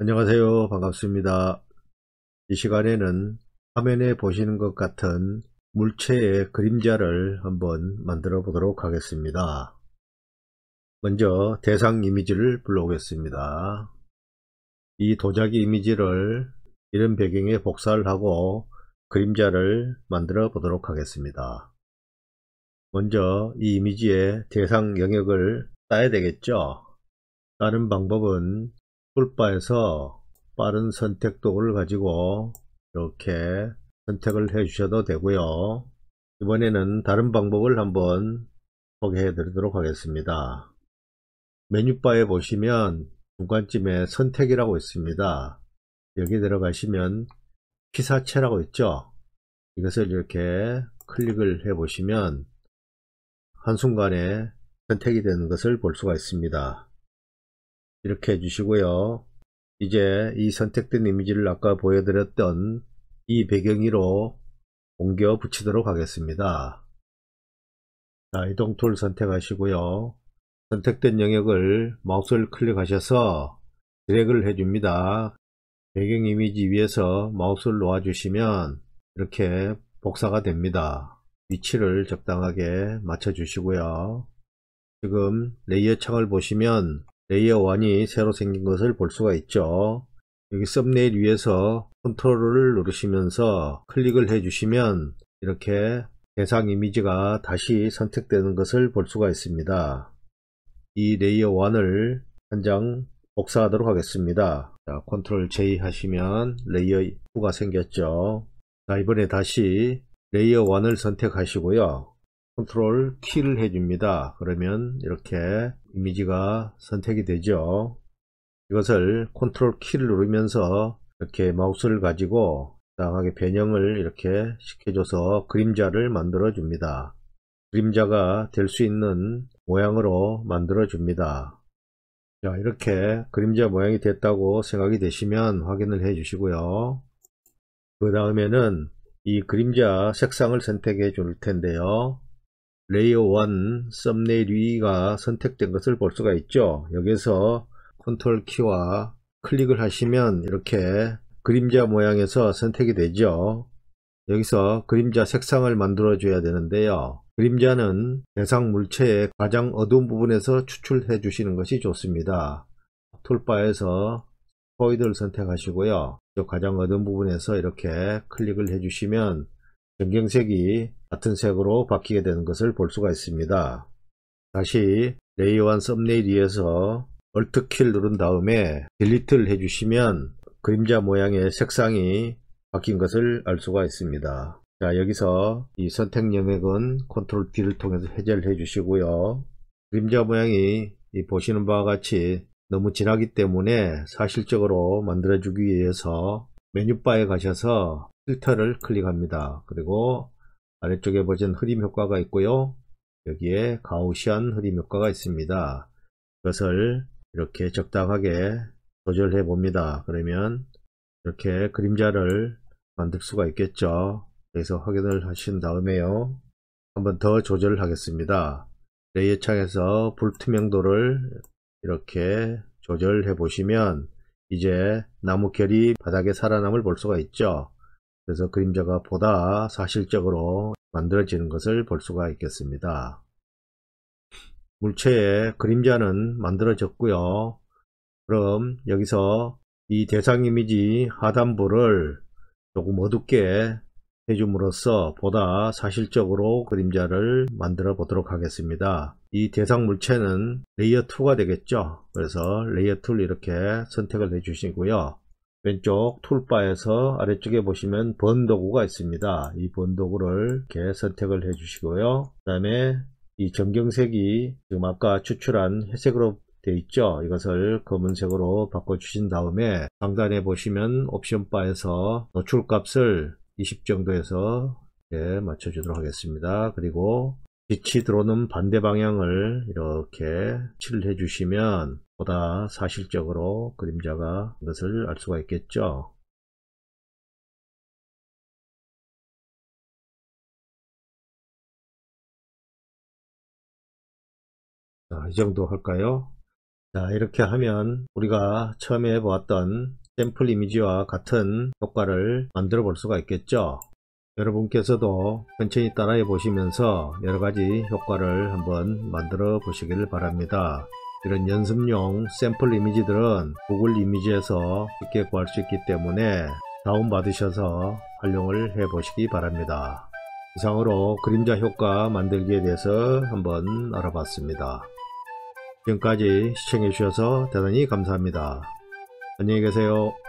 안녕하세요 반갑습니다 이 시간에는 화면에 보시는 것 같은 물체의 그림자를 한번 만들어 보도록 하겠습니다 먼저 대상 이미지를 불러오겠습니다 이 도자기 이미지를 이런 배경에 복사를 하고 그림자를 만들어 보도록 하겠습니다 먼저 이 이미지에 대상 영역을 따야 되겠죠 다른 방법은 툴바에서 빠른 선택 도구를 가지고 이렇게 선택을 해 주셔도 되고요 이번에는 다른 방법을 한번 소개해 드리도록 하겠습니다 메뉴바에 보시면 중간쯤에 선택이라고 있습니다 여기 들어가시면 피사체라고 있죠 이것을 이렇게 클릭을 해 보시면 한순간에 선택이 되는 것을 볼 수가 있습니다 이렇게 해주시고요. 이제 이 선택된 이미지를 아까 보여드렸던 이 배경으로 옮겨 붙이도록 하겠습니다. 자, 이동 툴 선택하시고요. 선택된 영역을 마우스를 클릭하셔서 드래그를 해줍니다. 배경 이미지 위에서 마우스를 놓아주시면 이렇게 복사가 됩니다. 위치를 적당하게 맞춰 주시고요. 지금 레이어 창을 보시면 레이어 1이 새로 생긴 것을 볼 수가 있죠. 여기 썸네일 위에서 컨트롤을 누르시면서 클릭을 해주시면 이렇게 대상 이미지가 다시 선택되는 것을 볼 수가 있습니다. 이 레이어 1을 한 장 복사하도록 하겠습니다. 자, 컨트롤 J 하시면 레이어 2가 생겼죠. 자, 이번에 다시 레이어 1을 선택하시고요. 컨트롤 키를 해줍니다. 그러면 이렇게 이미지가 선택이 되죠. 이것을 컨트롤 키를 누르면서 이렇게 마우스를 가지고 다양하게 변형을 이렇게 시켜줘서 그림자를 만들어 줍니다. 그림자가 될 수 있는 모양으로 만들어 줍니다. 자 이렇게 그림자 모양이 됐다고 생각이 되시면 확인을 해 주시고요. 그 다음에는 이 그림자 색상을 선택해 줄 텐데요. 레이어 1 썸네일 위가 선택된 것을 볼 수가 있죠. 여기서 컨트롤 키와 클릭을 하시면 이렇게 그림자 모양에서 선택이 되죠. 여기서 그림자 색상을 만들어 줘야 되는데요. 그림자는 대상 물체의 가장 어두운 부분에서 추출해 주시는 것이 좋습니다. 툴바에서 포이드를 선택하시고요. 가장 어두운 부분에서 이렇게 클릭을 해주시면 전경색이 같은 색으로 바뀌게 되는 것을 볼 수가 있습니다. 다시 레이어 1 썸네일 위에서 a 얼트 키를 누른 다음에 d e l e t e 를 해주시면 그림자 모양의 색상이 바뀐 것을 알 수가 있습니다. 자 여기서 이 선택 영역은 Ctrl D를 통해서 해제를 해주시고요. 그림자 모양이 보시는 바와 같이 너무 진하기 때문에 사실적으로 만들어주기 위해서 메뉴바에 가셔서 필터를 클릭합니다. 그리고 아래쪽에 보시면 흐림 효과가 있고요. 여기에 가우시안 흐림 효과가 있습니다. 이것을 이렇게 적당하게 조절해 봅니다. 그러면 이렇게 그림자를 만들 수가 있겠죠. 그래서 확인을 하신 다음에요. 한번 더 조절을 하겠습니다. 레이어 창에서 불투명도를 이렇게 조절해 보시면 이제 나무 결이 바닥에 살아남을 볼 수가 있죠. 그래서 그림자가 보다 사실적으로 만들어지는 것을 볼 수가 있겠습니다. 물체의 그림자는 만들어졌고요. 그럼 여기서 이 대상 이미지 하단부를 조금 어둡게 해줌으로써 보다 사실적으로 그림자를 만들어 보도록 하겠습니다. 이 대상 물체는 레이어 2가 되겠죠. 그래서 레이어 2를 이렇게 선택을 해 주시고요. 왼쪽 툴바에서 아래쪽에 보시면 번도구가 있습니다. 이 번도구를 이렇게 선택을 해 주시고요. 그 다음에 이전경색이 지금 아까 추출한 회색으로 되어 있죠. 이것을 검은색으로 바꿔 주신 다음에 상단에 보시면 옵션 바에서 노출 값을 20 정도에서 맞춰 주도록 하겠습니다. 그리고 빛이 들어오는 반대 방향을 이렇게 칠해 주시면 보다 사실적으로 그림자가 이것을 알 수가 있겠죠. 자, 이 정도 할까요? 자, 이렇게 하면 우리가 처음에 보았던 샘플 이미지와 같은 효과를 만들어 볼 수가 있겠죠. 여러분께서도 천천히 따라해 보시면서 여러가지 효과를 한번 만들어 보시길 바랍니다. 이런 연습용 샘플 이미지들은 구글 이미지에서 쉽게 구할 수 있기 때문에 다운받으셔서 활용을 해 보시기 바랍니다. 이상으로 그림자 효과 만들기에 대해서 한번 알아봤습니다. 지금까지 시청해주셔서 대단히 감사합니다. 안녕히 계세요.